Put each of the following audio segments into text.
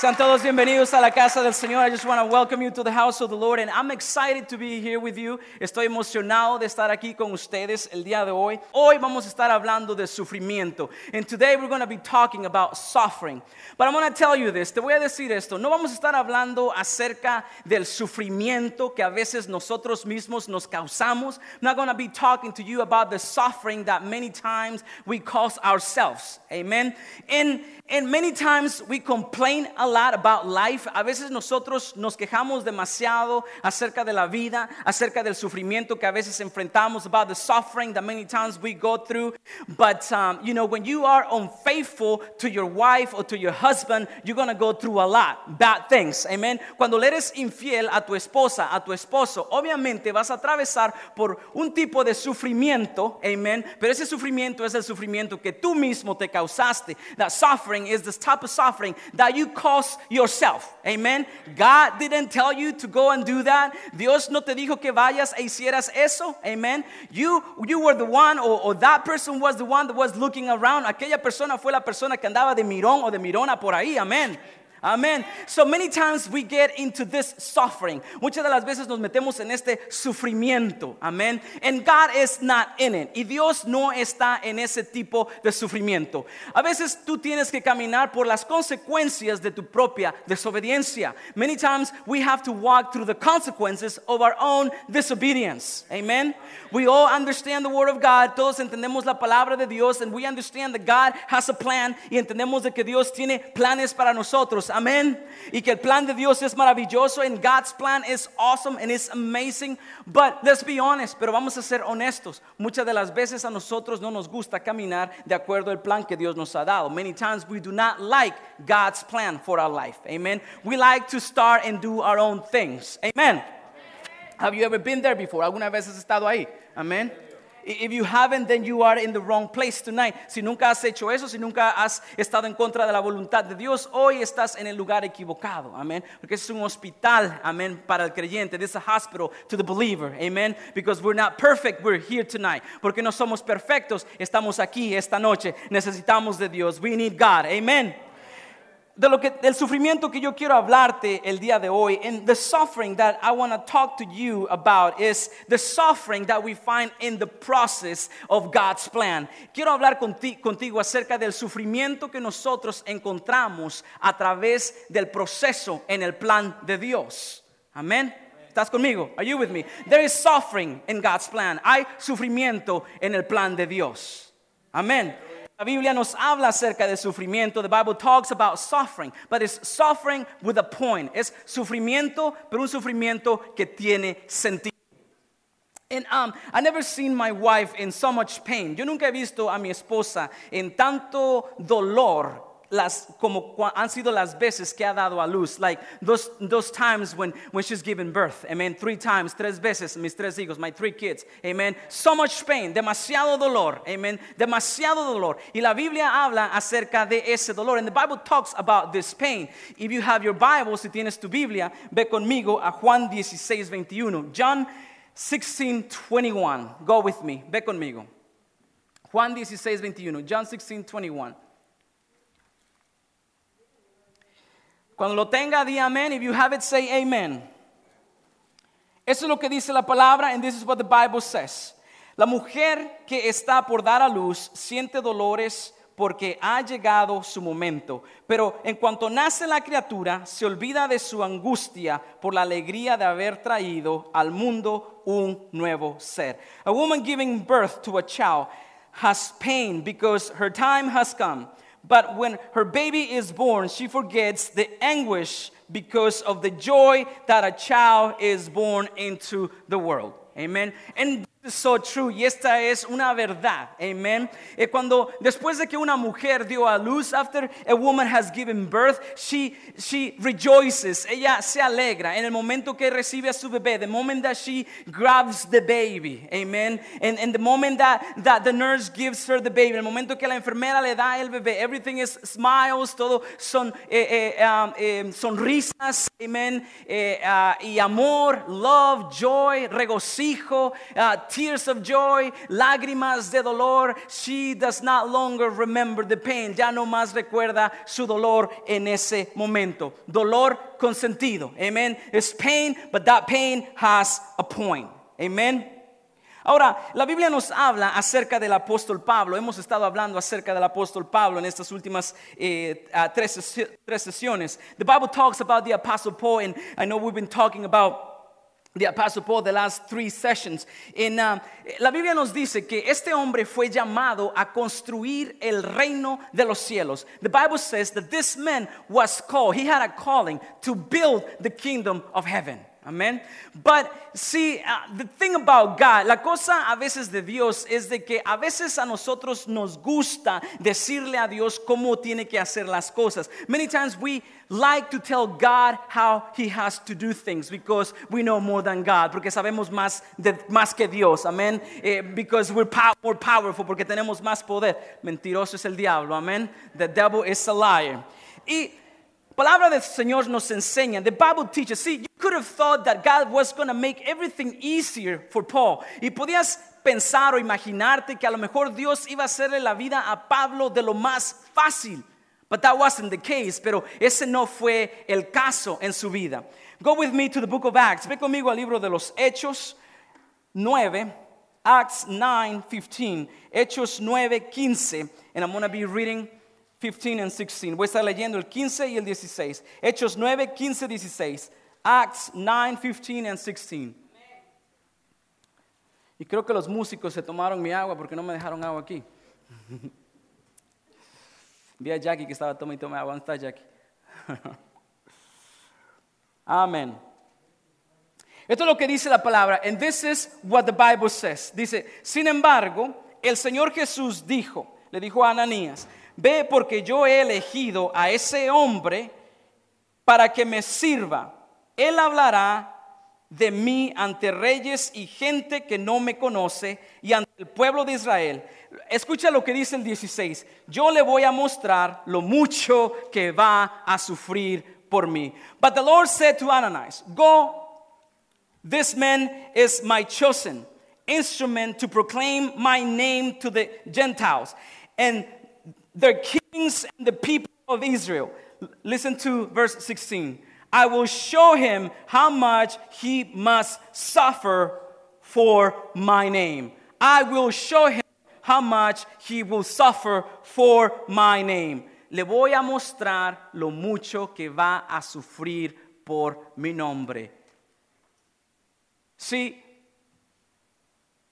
Sean todos bienvenidos a la casa del Señor. I just want to welcome you to the house of the Lord and I'm excited to be here with you. Estoy emocionado de estar aquí con ustedes el día de hoy. Hoy vamos a estar hablando de sufrimiento. And today we're going to be talking about suffering. But I'm going to tell you this, te voy a decir esto, no vamos a estar hablando acerca del sufrimiento que a veces nosotros mismos nos causamos. I'm not going to be talking to you about the suffering that many times we cause ourselves. Amen. And and many times we complain a lot about life. A veces nosotros nos quejamos demasiado acerca de la vida, acerca del sufrimiento que a veces enfrentamos, about the suffering that many times we go through. But um, you know, when you are unfaithful to your wife or to your husband, you're gonna go through a lot bad things. Amen. Cuando le eres infiel a tu esposa, a tu esposo, obviamente vas a atravesar por un tipo de sufrimiento. Amen. Pero ese sufrimiento es el sufrimiento que tú mismo te causaste. That suffering is the type of suffering that you cause yourself. Amen. God didn't tell you to go and do that. Dios no te dijo que vayas e hicieras eso. Amen. You, you were the one, or, or that person was the one that was looking around. Aquella persona fue la persona que andaba de mirón o de mirona por ahí. Amen. Amén. So many times we get into this suffering. Muchas de las veces nos metemos en este sufrimiento. Amén. And God is not in it. Y Dios no está en ese tipo de sufrimiento. A veces tú tienes que caminar por las consecuencias de tu propia desobediencia. Many times we have to walk through the consequences of our own disobedience. Amen. We all understand the word of God. Todos entendemos la palabra de Dios and we understand that God has a plan y entendemos de que Dios tiene planes para nosotros amén. Y que el plan de Dios es maravilloso, and God's plan is awesome and it's amazing. But let's be honest, pero vamos a ser honestos. Muchas de las veces a nosotros no nos gusta caminar de acuerdo al plan que Dios nos ha dado. Many times we do not like God's plan for our life, amen. We like to start and do our own things, amen. Have you ever been there before? ¿Alguna vez has estado ahí? Amen if you haven't, then you are in the wrong place tonight. Si nunca has hecho eso, si nunca has estado en contra de la voluntad de Dios, hoy estás en el lugar equivocado. Amén. Porque es un hospital, amén, para el creyente. This is a hospital to the believer. Amen. Because we're not perfect, we're here tonight. Porque no somos perfectos, estamos aquí esta noche. Necesitamos de Dios. We need God. Amen. de lo que del sufrimiento que yo quiero hablarte el día de hoy and the suffering that I want to talk to you about is the suffering that we find in the process of God's plan. Quiero hablar contigo acerca del sufrimiento que nosotros encontramos a través del proceso en el plan de Dios. Amén. ¿Estás conmigo? Are you with me? There is suffering in God's plan. Hay sufrimiento en el plan de Dios. Amén. La Biblia nos habla acerca del sufrimiento. The Bible talks about suffering, but it's suffering with a point. Es sufrimiento, pero un sufrimiento que tiene sentido. And um, I never seen my wife in so much pain. Yo nunca he visto a mi esposa en tanto dolor las, como han sido las veces que ha dado a luz. Like those, those times when, when she's given birth. Amen. Three times, tres veces, mis tres hijos, my three kids. Amen. So much pain, demasiado dolor. Amen. Demasiado dolor. Y la Biblia habla acerca de ese dolor. And the Bible talks about this pain. If you have your Bible, si tienes tu Biblia, ve conmigo a Juan 16, 21. John 16, 21. Go with me. Ve conmigo. Juan 16, 21. John 16, 21. Cuando lo tenga, di amén. If you have it, say amen. Eso es lo que dice la palabra, and this is what the Bible says. La mujer que está por dar a luz siente dolores porque ha llegado su momento. Pero en cuanto nace la criatura, se olvida de su angustia por la alegría de haber traído al mundo un nuevo ser. A woman giving birth to a child has pain because her time has come. But when her baby is born, she forgets the anguish because of the joy that a child is born into the world. Amen. And so true y esta es una verdad. Amen. Eh, cuando después de que una mujer dio a luz, after a woman has given birth, she she rejoices. Ella se alegra en el momento que recibe a su bebé. The moment that she grabs the baby. Amen. And, and the moment that, that the nurse gives her the baby. El momento que la enfermera le da el bebé. Everything is smiles, todo son eh, eh, um, eh sonrisas. Amen. Eh, ah, y amor, love, joy, regocijo. Uh, tears of joy, lágrimas de dolor. She does not longer remember the pain. Ya no más recuerda su dolor en ese momento. Dolor consentido. Amen. It's pain, but that pain has a point. Amen. Ahora, la Biblia nos habla acerca del apóstol Pablo. Hemos estado hablando acerca del apóstol Pablo en estas últimas eh, tres, tres sesiones. The Bible talks about the apostle Paul, and I know we've been talking about de Apostle Paul the last three sessions. En, uh, um, la Biblia nos dice que este hombre fue llamado a construir el reino de los cielos. The Bible says that this man was called, he had a calling to build the kingdom of heaven. Amén. But see, uh, the thing about God, la cosa a veces de Dios es de que a veces a nosotros nos gusta decirle a Dios cómo tiene que hacer las cosas. Many times we like to tell God how he has to do things because we know more than God, porque sabemos más de, más que Dios. Amén. Eh, because we're pow more powerful, porque tenemos más poder. Mentiroso es el diablo. Amén. The devil is a liar. Y La palabra del Señor nos enseña, the Bible teaches, see, you could have thought that God was going to make everything easier for Paul. Y podías pensar o imaginarte que a lo mejor Dios iba a hacerle la vida a Pablo de lo más fácil. But that wasn't the case, pero ese no fue el caso en su vida. Go with me to the book of Acts. Ve conmigo al libro de los Hechos 9, Acts 9:15, Hechos 9:15. 15. And I'm going to be reading 15 and 16. Voy a estar leyendo el 15 y el 16. Hechos 9, 15, 16. Acts 9, 15 and 16. Y creo que los músicos se tomaron mi agua porque no me dejaron agua aquí. Vi Jackie que estaba tomando agua. ¿Dónde está Jackie? Amén. Esto es lo que dice la palabra. And this is what the Bible says. Dice, sin embargo, el Señor Jesús dijo, le dijo a Ananías, ve porque yo he elegido a ese hombre para que me sirva. Él hablará de mí ante reyes y gente que no me conoce y ante el pueblo de Israel. Escucha lo que dice el 16. Yo le voy a mostrar lo mucho que va a sufrir por mí. But the Lord said to Ananias, Go, this man is my chosen instrument to proclaim my name to the Gentiles and the kings and the people of Israel. Listen to verse 16. I will show him how much he must suffer for my name. I will show him how much he will suffer for my name. Le voy a mostrar lo mucho que va a sufrir por mi nombre. See,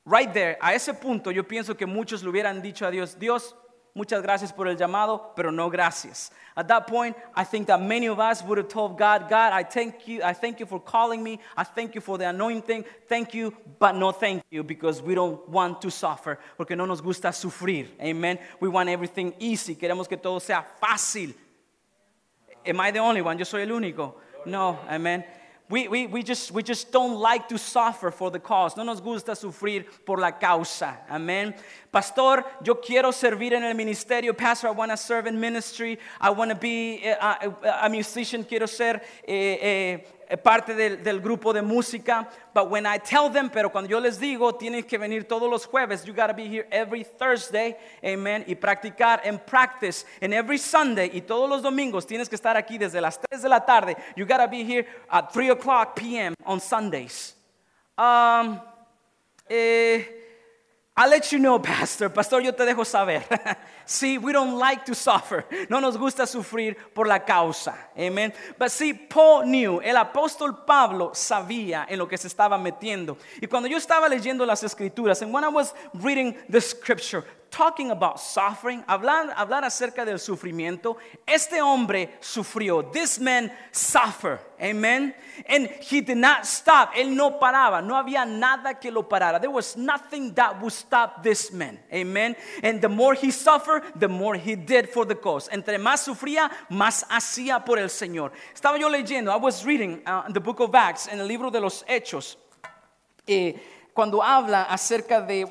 right there, a ese punto yo pienso que muchos le hubieran dicho a Dios, Dios, muchas gracias por el llamado, pero no gracias. At that point, I think that many of us would have told God, God, I thank you, I thank you for calling me, I thank you for the anointing, thank you, but no thank you, because we don't want to suffer, porque no nos gusta sufrir. Amen. We want everything easy, queremos que todo sea fácil. Am I the only one? Yo soy el único. No, amen. We, we, we, just, we just don't like to suffer for the cause. No nos gusta sufrir por la causa. Amen. Pastor, yo quiero servir en el ministerio. Pastor, I want to serve in ministry. I want to be a, eh, a, eh, a musician. Quiero ser eh, eh Eh, parte del, grupo de música. But when I tell them, pero cuando yo les digo, tienes que venir todos los jueves. You gotta be here every Thursday, amen. Y practicar en practice and every Sunday y todos los domingos tienes que estar aquí desde las 3 de la tarde. You gotta be here at 3 o'clock p.m. on Sundays. Um, eh, I'll let you know, Pastor. Pastor, yo te dejo saber. See, we don't like to suffer. No nos gusta sufrir por la causa. Amen. But see, Paul knew, el apóstol Pablo sabía en lo que se estaba metiendo. Y cuando yo estaba leyendo las escrituras, and when I was reading the scripture, talking about suffering, hablar, hablar acerca del sufrimiento, este hombre sufrió. This man suffered. Amen. And he did not stop. Él no paraba. No había nada que lo parara. There was nothing that would stop this man. Amen. And the more he suffered, the more he did for the cause. Entre más sufría, más hacía por el Señor. Estaba yo leyendo, I was reading uh, the book of Acts, en el libro de los Hechos. cuando habla acerca de uh,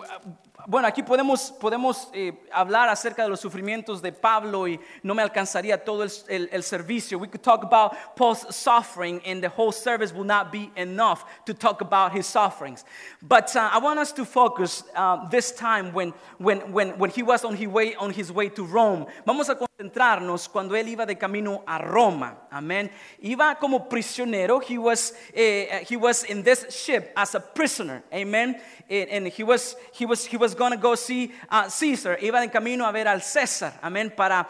Bueno, aquí podemos, podemos eh, hablar acerca de los sufrimientos de Pablo y no me alcanzaría todo el, el, el, servicio. We could talk about Paul's suffering and the whole service will not be enough to talk about his sufferings. But uh, I want us to focus uh, this time when, when, when, when he was on his, way, on his way to Rome. Vamos a entrarnos cuando él iba de camino a Roma. Amén. Iba como prisionero. He was, eh, he was in this ship as a prisoner. Amen. Eh, and, he was, he was, he was going to go see uh, Caesar. Iba de camino a ver al César. Amén. Para,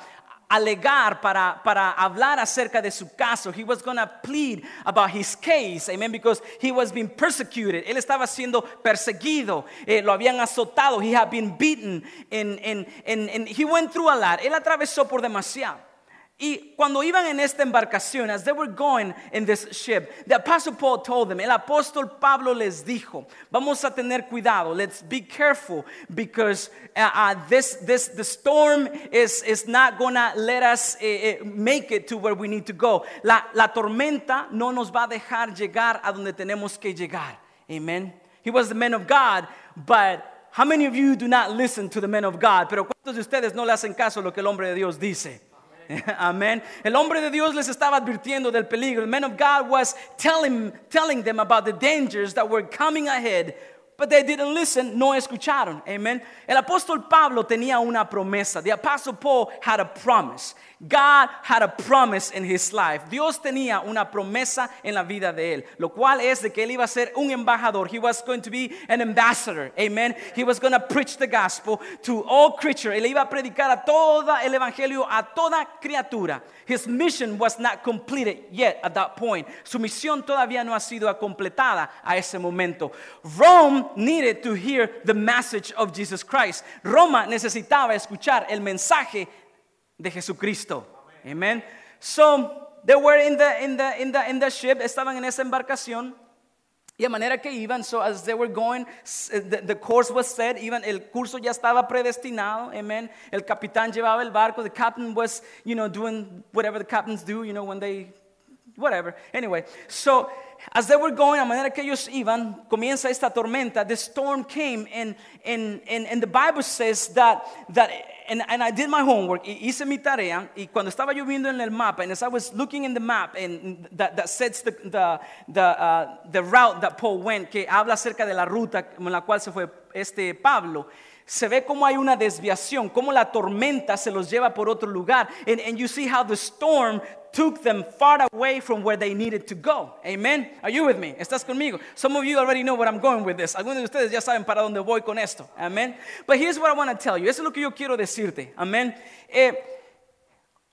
alegar, para, para hablar acerca de su caso. He was going to plead about his case, amen, because he was being persecuted. Él estaba siendo perseguido, eh, lo habían azotado, he had been beaten, and, and, and, and he went through a lot. Él atravesó por demasiado. Y cuando iban en esta embarcación, as they were going in this ship, the apostle Paul told them, el apóstol Pablo les dijo, vamos a tener cuidado, let's be careful because uh, uh, this, this, the storm is, is not gonna let us uh, make it to where we need to go. La, la tormenta no nos va a dejar llegar a donde tenemos que llegar. Amen. He was the man of God, but how many of you do not listen to the man of God? Pero cuántos de ustedes no le hacen caso a lo que el hombre de Dios dice? Amén. El hombre de Dios les estaba advirtiendo del peligro. The man of God was telling, telling them about the dangers that were coming ahead. But they didn't listen, no escucharon. Amen. El apóstol Pablo tenía una promesa. The apostle Paul had a promise. God had a promise in his life. Dios tenía una promesa en la vida de él, lo cual es de que él iba a ser un embajador. He was going to be an ambassador. Amen. He was going to preach the gospel to all creatures. Él iba a predicar a toda el evangelio a toda criatura. His mission was not completed yet at that point. Su misión todavía no ha sido completada a ese momento. Rome needed to hear the message of Jesus Christ. Roma necesitaba escuchar el mensaje de Jesucristo. Amen. So, they were in the, in the, in the, in the ship, estaban en esa embarcación. Y de manera que iban, so as they were going, eh, the, the course was set, even el curso ya estaba predestinado, amen. El capitán llevaba el barco, the captain was, you know, doing whatever the captains do, you know, when they, whatever. Anyway, so as they were going, a manera que ellos iban, comienza esta tormenta, the storm came, and, and, and, and the Bible says that, that and, and I did my homework, hice mi tarea, y cuando estaba yo viendo en el mapa, and as I was looking in the map, and that, that sets the, the, the, uh, the route that Paul went, que habla acerca de la ruta en la cual se fue este Pablo, se ve como hay una desviación, como la tormenta se los lleva por otro lugar. And, and, you see how the storm took them far away from where they needed to go. Amen. Are you with me? ¿Estás conmigo? Some of you already know where I'm going with this. Algunos de ustedes ya saben para dónde voy con esto. Amen. But here's what I want to tell you. Eso es lo que yo quiero decirte. Amen. Eh,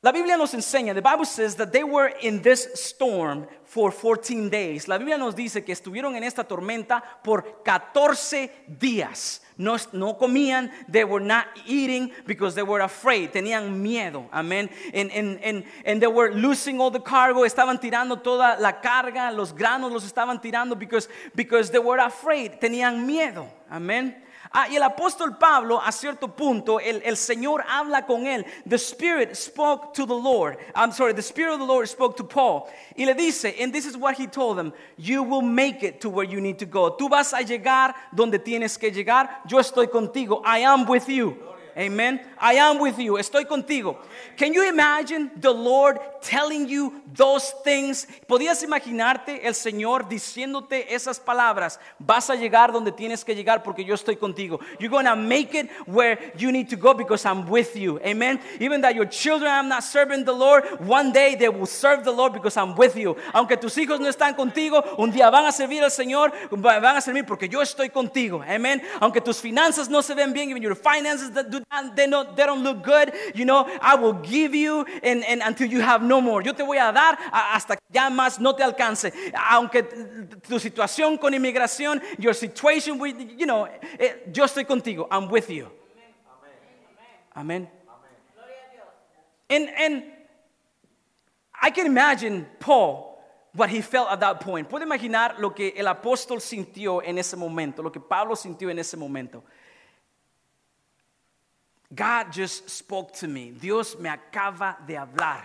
La Biblia nos enseña, the Bible says that they were in this storm for 14 days. La Biblia nos dice que estuvieron en esta tormenta por 14 días. No, no comían, they were not eating because they were afraid, tenían miedo, amén. And, and, and, and, they were losing all the cargo, estaban tirando toda la carga, los granos los estaban tirando because, because they were afraid, tenían miedo, amén. Ah, y el apóstol Pablo, a cierto punto, el, el, Señor habla con él. The Spirit spoke to the Lord. I'm sorry, the Spirit of the Lord spoke to Paul. Y le dice, and this is what he told them, you will make it to where you need to go. Tú vas a llegar donde tienes que llegar. Yo estoy contigo. I am with you. Amen. I am with you. Estoy contigo. Can you imagine the Lord telling you those things? ¿Podías imaginarte el Señor diciéndote esas palabras? Vas a llegar donde tienes que llegar porque yo estoy contigo. You're going to make it where you need to go because I'm with you. Amen. Even that your children are not serving the Lord, one day they will serve the Lord because I'm with you. Aunque tus hijos no están contigo, un día van a servir al Señor, van a servir porque yo estoy contigo. Amen. Aunque tus finanzas no se ven bien, even your finances do and they don't, they don't look good, you know, I will give you and, and until you have no more. Yo te voy a dar hasta que ya más no te alcance. Aunque tu situación con inmigración, your situation with, you know, eh, yo estoy contigo, I'm with you. Amen. And, and I can imagine Paul, what he felt at that point. Puede imaginar lo que el apóstol sintió en ese momento, lo que Pablo sintió en ese momento. God just spoke to me. Dios me acaba de hablar.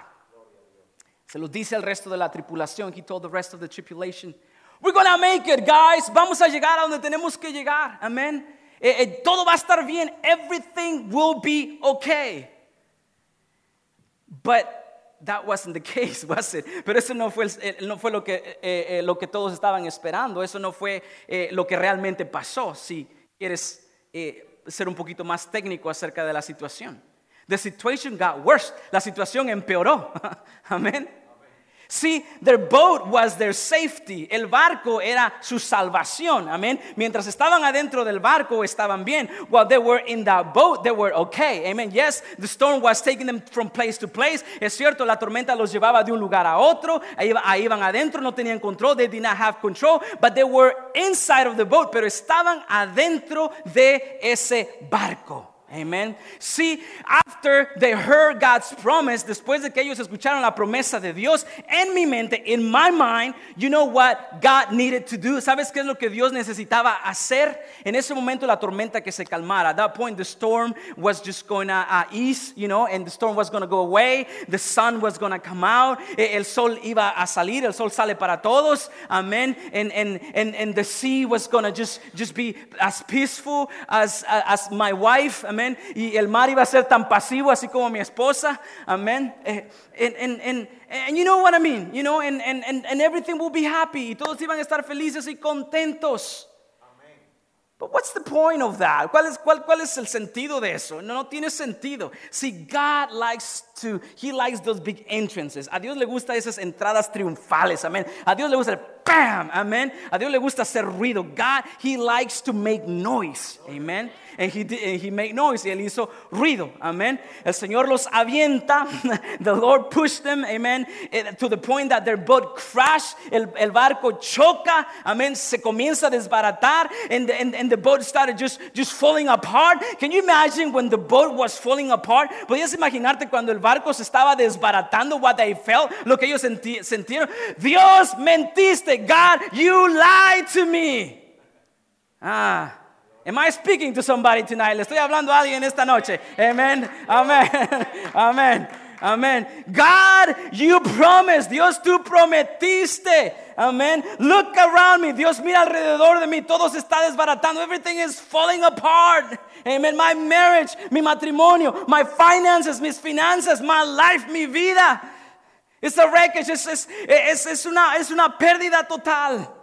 Se lo dice al resto de la tripulación. He told the rest of the tripulation. We're gonna make it, guys. Vamos a llegar a donde tenemos que llegar. Amén. Eh, eh, todo va a estar bien. Everything will be okay. But that wasn't the case, was it? Pero eso no fue, eh, no fue lo, que, lo que todos estaban esperando, eso no fue lo que realmente pasó. Si eres ser un poquito más técnico acerca de la situación. The situation got worse. La situación empeoró. Amén. See, their boat was their safety. El barco era su salvación. Amén. Mientras estaban adentro del barco, estaban bien. While they were in that boat, they were okay. Amen. Yes, the storm was taking them from place to place. Es cierto, la tormenta los llevaba de un lugar a otro. Ahí, ahí iban adentro, no tenían control. They did not have control. But they were inside of the boat. Pero estaban adentro de ese barco. Amén. See, after they heard God's promise, después de que ellos escucharon la promesa de Dios, en mi mente, in my mind, you know what God needed to do. ¿Sabes qué es lo que Dios necesitaba hacer? En ese momento la tormenta que se calmara. At that point the storm was just going to uh, ease, you know, and the storm was going to go away. The sun was going to come out. El sol iba a salir, el sol sale para todos. Amén. And, and, and, and the sea was going to just, just be as peaceful as, uh, as my wife. Amen. amén. Y el mar iba a ser tan pasivo, así como mi esposa, amén. Eh, and, en you know what I mean, you know, and, and, and, everything will be happy. Y todos iban a estar felices y contentos. But what's the point of that? ¿Cuál es, cuál, cuál es el sentido de eso? No, no tiene sentido. Si God likes to, he likes those big entrances. A Dios le gusta esas entradas triunfales, amén. A Dios le gusta el bam, amén. A Dios le gusta hacer ruido. God, he likes to make noise, amén. And he, did, and he made noise, y él hizo ruido, amén. El Señor los avienta, the Lord pushed them, amén, eh, to the point that their boat crashed, el, el barco choca, amén, se comienza a desbaratar, and the, and, and the boat started just, just falling apart. Can you imagine when the boat was falling apart? ¿Podías imaginarte cuando el barco Marcos estaba desbaratando, what they felt, lo que ellos sentieron. Dios, mentiste. God, you lied to me. Ah. Am I speaking to somebody tonight? Le estoy hablando a alguien esta noche. Amén. Amén. Amén. Amén. God, you promised. Dios, tú prometiste. Amén. Look around me. Dios, mira alrededor de mí. Todo se está desbaratando. Everything is falling apart. Amen. My marriage, mi matrimonio, my finances, mis finanzas, my life, mi vida. It's a wreckage. It's it's it's it's una, it's una pérdida total.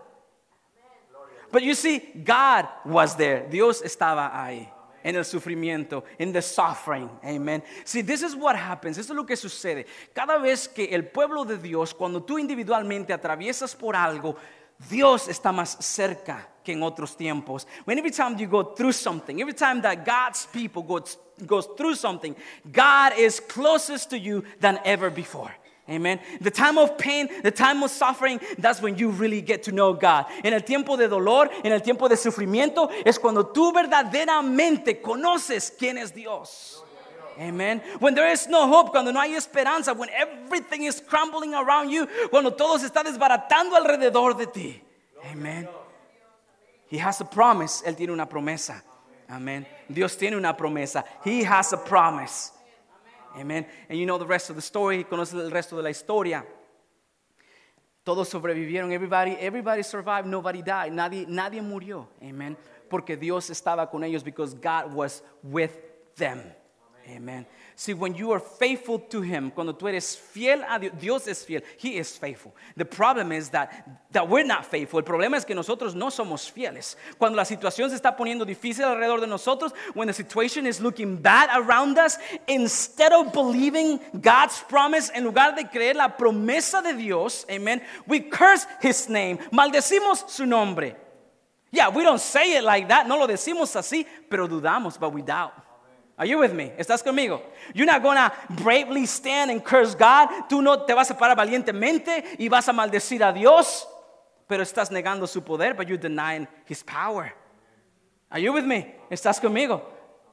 But you see, God was there. Dios estaba ahí en el sufrimiento, en the suffering. Amen. See, this is what happens. Eso es lo que sucede. Cada vez que el pueblo de Dios, cuando tú individualmente atraviesas por algo, Dios está más cerca que en otros tiempos. When every time you go through something, every time that God's people go, goes through something, God is closest to you than ever before. Amen. The time of pain, the time of suffering, that's when you really get to know God. En el tiempo de dolor, en el tiempo de sufrimiento, es cuando tú verdaderamente conoces quién es Dios. Amen. When there is no hope, cuando no hay esperanza, when everything is crumbling around you, cuando todo se está desbaratando alrededor de ti. Amen. He has a promise. Él tiene una promesa. Amen. Dios tiene una promesa. He has a promise. Amén. And you know the rest of the story. Conoces el resto de la historia. Todos sobrevivieron. Everybody, everybody survived. Nobody died. Nadie, nadie murió. Amén. Porque Dios estaba con ellos because God was with them. Amen. See, when you are faithful to Him, cuando tú eres fiel a Dios, Dios es fiel, He is faithful. The problem is that, that we're not faithful. El problema es que nosotros no somos fieles. Cuando la situación se está poniendo difícil alrededor de nosotros, when the situation is looking bad around us, instead of believing God's promise, en lugar de creer la promesa de Dios, amen, we curse His name, maldecimos su nombre. Yeah, we don't say it like that, no lo decimos así, pero dudamos, but we doubt. Are you with me? ¿Estás conmigo? You're not gonna bravely stand and curse God. Tú no te vas a parar valientemente y vas a maldecir a Dios, pero estás negando su poder, but you're denying his power. Are you with me? ¿Estás conmigo?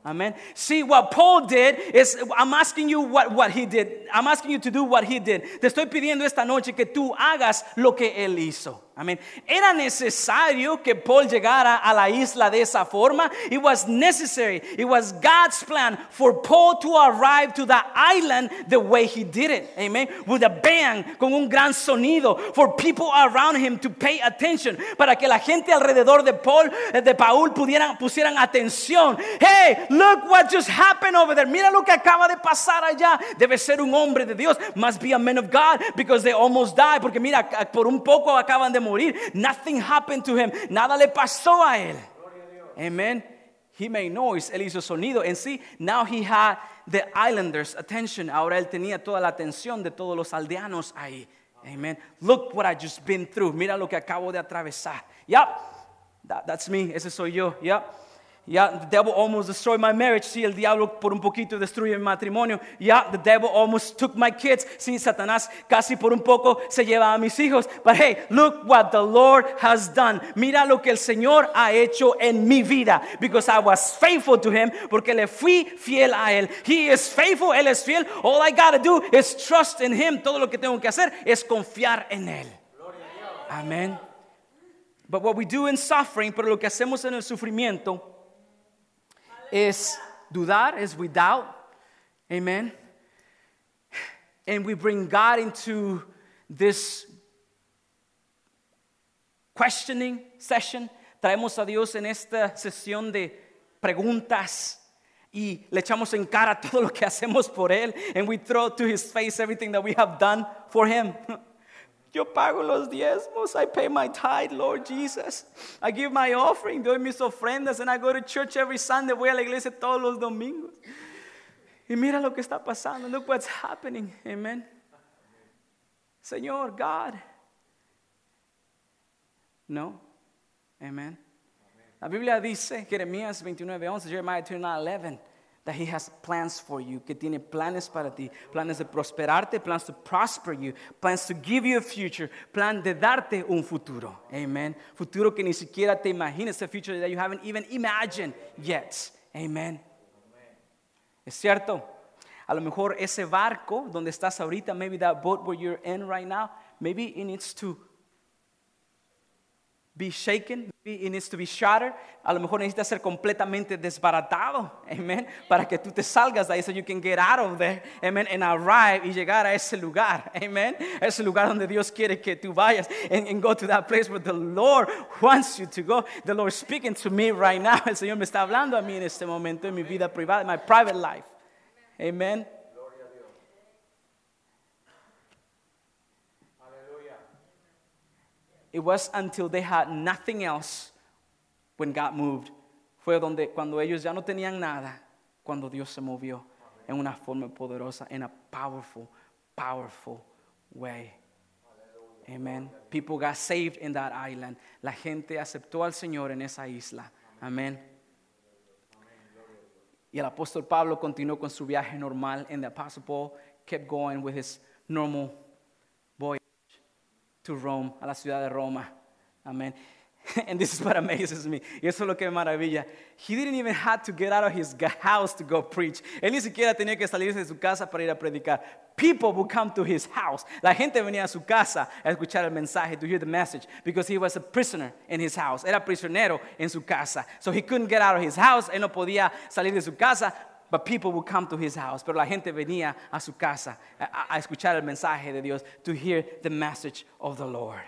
Amen. See, what Paul did is I'm asking you what, what he did. I'm asking you to do what he did. Te estoy pidiendo esta noche que tú hagas lo que él hizo. Amén. Era necesario que Paul llegara a la isla de esa forma. It was necessary. It was God's plan for Paul to arrive to the island the way he did it. Amen. With a bang, con un gran sonido, for people around him to pay attention. Para que la gente alrededor de Paul, eh, de Paul, pudieran, pusieran atención. Hey, Look what just happened over there. Mira lo que acaba de pasar allá. Debe ser un hombre de Dios. Must be a man of God because they almost died. Porque mira, por un poco acaban de morir. Nothing happened to him. Nada le pasó a él. Amen. He made noise, él hizo sonido. And see, now he had the islanders' attention. Ahora él tenía toda la atención de todos los aldeanos ahí. Amen. Look what I just been through. Mira lo que acabo de atravesar. Yep. That, that's me. Ese soy yo. Yep. Yeah, the devil almost destroyed my marriage. Sí, el diablo por un poquito destruye mi matrimonio. Yeah, the devil almost took my kids. Sí, Satanás casi por un poco se lleva a mis hijos. But hey, look what the Lord has done. Mira lo que el Señor ha hecho en mi vida. Because I was faithful to him. Porque le fui fiel a él. He is faithful, él es fiel. All I gotta do is trust in him. Todo lo que tengo que hacer es confiar en él. Amén. But what we do in suffering, pero lo que hacemos en el sufrimiento is dudar, is we doubt. Amen. And we bring God into this questioning session. Traemos a Dios en esta sesión de preguntas y le echamos en cara todo lo que hacemos por él and we throw to his face everything that we have done for him. Yo pago los diezmos. I pay my tithe, Lord Jesus. I give my offering, doy mis ofrendas, and I go to church every Sunday. Voy a la iglesia todos los domingos. Y mira lo que está pasando. Look what's happening. Amen. Señor, God. No. Amen. La Biblia dice, Jeremías 29, 11, Jeremiah 29, 11 that He has plans for you, que tiene planes para ti, planes de prosperarte, plans to prosper you, plans to give you a future, plan de darte un futuro. Amen. Futuro que ni siquiera te imaginas, a future that you haven't even imagined yet. Amen. Es cierto. A lo mejor ese barco donde estás ahorita, maybe that boat where you're in right now, maybe it needs to be shaken, it needs to be shattered. A lo mejor necesitas ser completamente desbaratado, amen, para que tú te salgas de ahí, so you can get out of there, amen, and arrive y llegar a ese lugar, amen, ese lugar donde Dios quiere que tú vayas, and, and go to that place where the Lord wants you to go. The Lord is speaking to me right now, el Señor me está hablando a mí en este momento, en mi vida privada, my private life, amen. It was until they had nothing else when God moved. Fue donde cuando ellos ya no tenían nada, cuando Dios se movió en una forma poderosa, in a powerful, powerful way. Amen. People got saved in that island. La gente aceptó al Señor en esa isla. Amén. Y el apóstol Pablo continuó con su viaje normal, and the apostle Paul kept going with his normal to Rome, a la ciudad de Roma. Amen. And this is what amazes me. Y eso es lo que me maravilla. He didn't even have to get out of his house to go preach. Él ni siquiera tenía que salirse de su casa para ir a predicar. People would come to his house. La gente venía a su casa a escuchar el mensaje, to hear the message, because he was a prisoner in his house. Era prisionero en su casa. So he couldn't get out of his house. Él no podía salir de su casa but people would come to his house. Pero la gente venía a su casa a, a escuchar el mensaje de Dios, to hear the message of the Lord.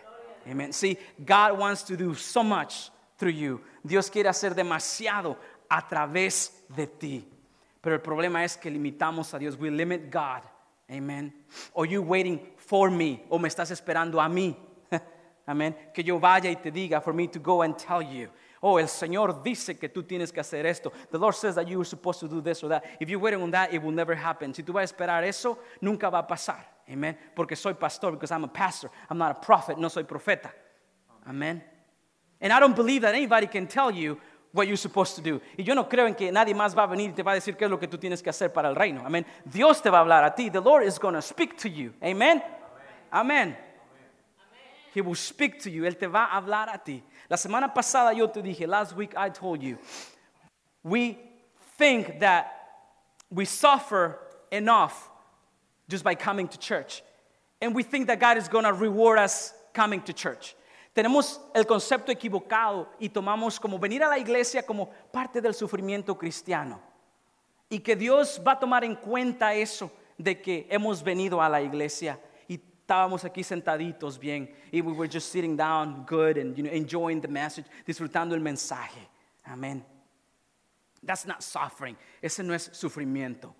Amen. See, God wants to do so much through you. Dios quiere hacer demasiado a través de ti. Pero el problema es que limitamos a Dios. We limit God. Amen. Are you waiting for me? O me estás esperando a mí. Amen. Que yo vaya y te diga, for me to go and tell you. Oh, el Señor dice que tú tienes que hacer esto. The Lord says that you were supposed to do this or that. If you waiting on that, it will never happen. Si tú vas a esperar eso, nunca va a pasar. Amen. Porque soy pastor, because I'm a pastor. I'm not a prophet, no soy profeta. Amen. And I don't believe that anybody can tell you what you're supposed to do. Y yo no creo en que nadie más va a venir y te va a decir qué es lo que tú tienes que hacer para el reino. Amén. Dios te va a hablar a ti. The Lord is going to speak to you. Amen. Amen. He will speak to you. Él te va a hablar a ti. La semana pasada yo te dije, last week I told you, we think that we suffer enough just by coming to church. And we think that God is going to reward us coming to church. Tenemos el concepto equivocado y tomamos como venir a la iglesia como parte del sufrimiento cristiano. Y que Dios va a tomar en cuenta eso de que hemos venido a la iglesia. Estábamos aquí sentaditos bien. Y we were just sitting down good and you know, enjoying the message, disfrutando el mensaje. Amén. That's not suffering. Ese no es sufrimiento.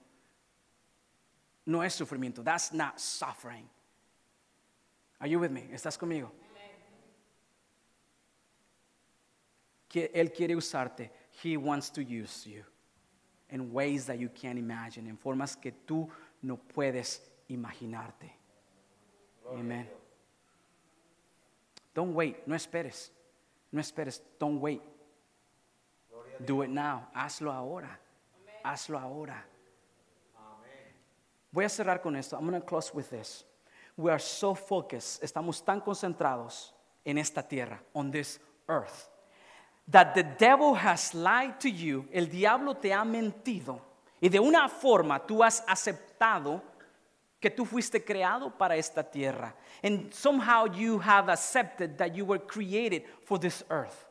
No es sufrimiento. That's not suffering. Are you with me? ¿Estás conmigo? Que Él quiere usarte. He wants to use you in ways that you can't imagine, en formas que tú no puedes imaginarte. Amen. Don't wait, no esperes. No esperes, don't wait. Do it now, hazlo ahora. Hazlo ahora. Voy a cerrar con esto. I'm going to close with this. We are so focused, estamos tan concentrados en esta tierra, on this earth, that the devil has lied to you. El diablo te ha mentido. Y de una forma tú has aceptado que tú fuiste creado para esta tierra. And somehow you have accepted that you were created for this earth.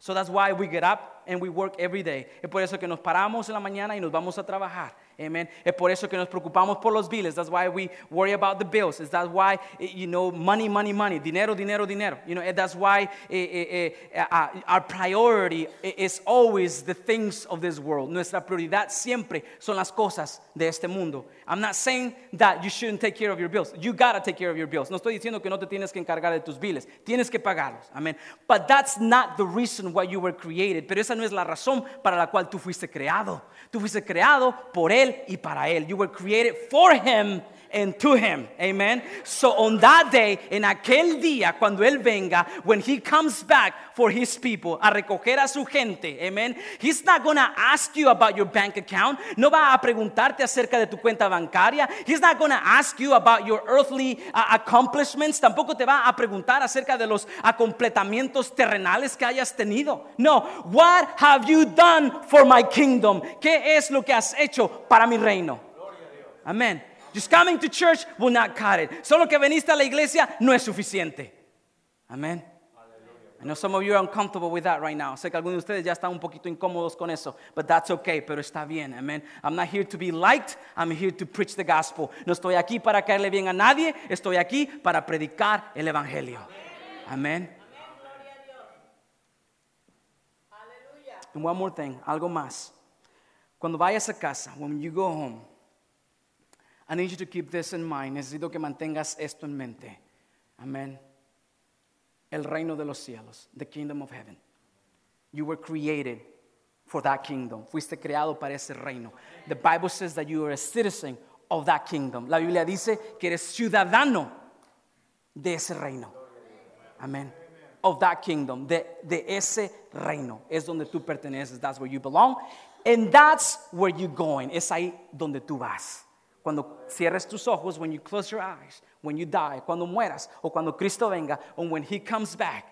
So that's why we get up and we work every day. Es por eso que nos paramos en la mañana y nos vamos a trabajar. Amen. Es por eso que nos preocupamos por los bills. That's why we worry about the bills. that why, eh, you know, money, money, money. Dinero, dinero, dinero. You know, that's why eh, eh, eh, eh ah, our priority is always the things of this world. Nuestra prioridad siempre son las cosas de este mundo. I'm not saying that you shouldn't take care of your bills. You gotta take care of your bills. No estoy diciendo que no te tienes que encargar de tus bills. Tienes que pagarlos. Amén. But that's not the reason why you were created. Pero esa no es la razón para la cual tú fuiste creado. Tú fuiste creado por él Él y para Él. You were created for Him and to him. Amen. So on that day, en aquel día, cuando él venga, when he comes back for his people, a recoger a su gente. Amen. He's not going ask you about your bank account. No va a preguntarte acerca de tu cuenta bancaria. He's not going ask you about your earthly uh, accomplishments. Tampoco te va a preguntar acerca de los acompletamientos terrenales que hayas tenido. No. What have you done for my kingdom? ¿Qué es lo que has hecho para mi reino? Amén. Just coming to church will not cut it. Solo que veniste a la iglesia no es suficiente. Amén. I know some of you are uncomfortable with that right now. Sé que algunos de ustedes ya están un poquito incómodos con eso, but that's okay, pero está bien, amen. I'm not here to be liked, I'm here to preach the gospel. No estoy aquí para caerle bien a nadie, estoy aquí para predicar el evangelio. Amén. And one more thing, algo más. Cuando vayas a casa, when you go home, I need you to keep this in mind. Necesito que mantengas esto en mente. Amén. El reino de los cielos, the kingdom of heaven. You were created for that kingdom. Fuiste creado para ese reino. The Bible says that you are a citizen of that kingdom. La Biblia dice que eres ciudadano de ese reino. Amén. Of that kingdom, de, de ese reino. Es donde tú perteneces. That's where you belong. And that's where you're going. Es ahí donde tú vas. Cuando cierres tus ojos, when you close your eyes, when you die, cuando mueras o cuando Cristo venga, or when he comes back,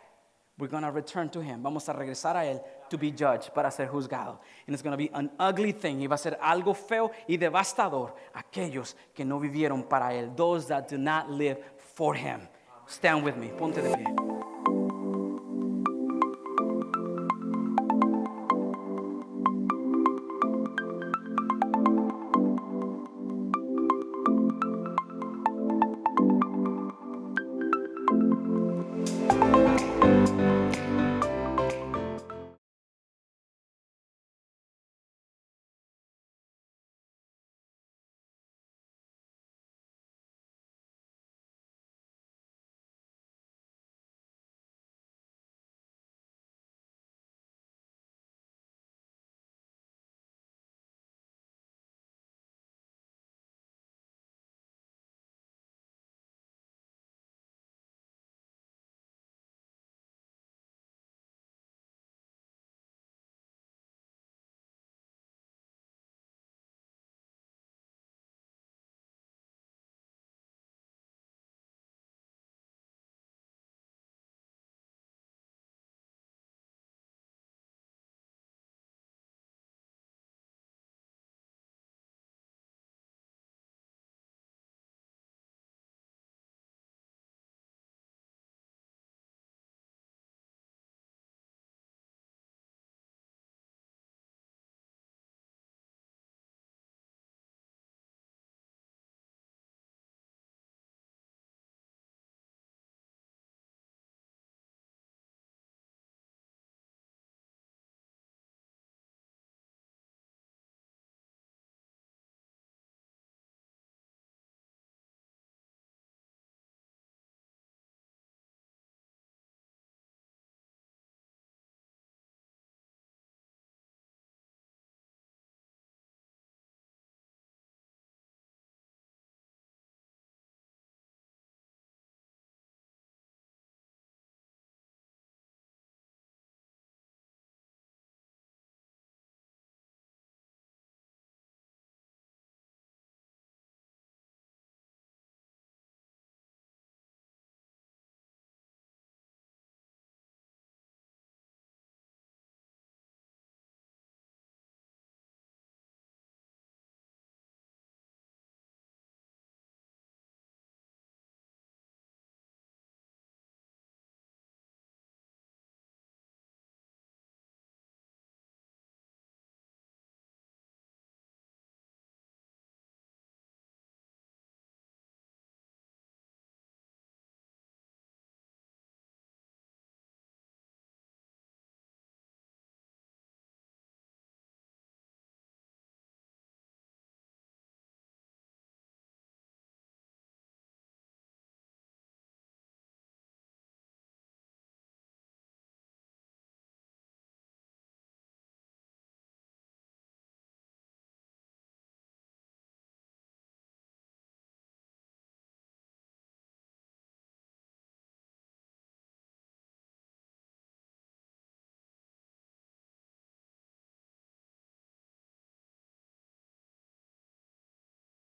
we're going to return to him. Vamos a regresar a él to be judged, para ser juzgado. And it's going to be an ugly thing. Y va a ser algo feo y devastador. Aquellos que no vivieron para él. Those that do not live for him. Stand with me. Ponte de pie.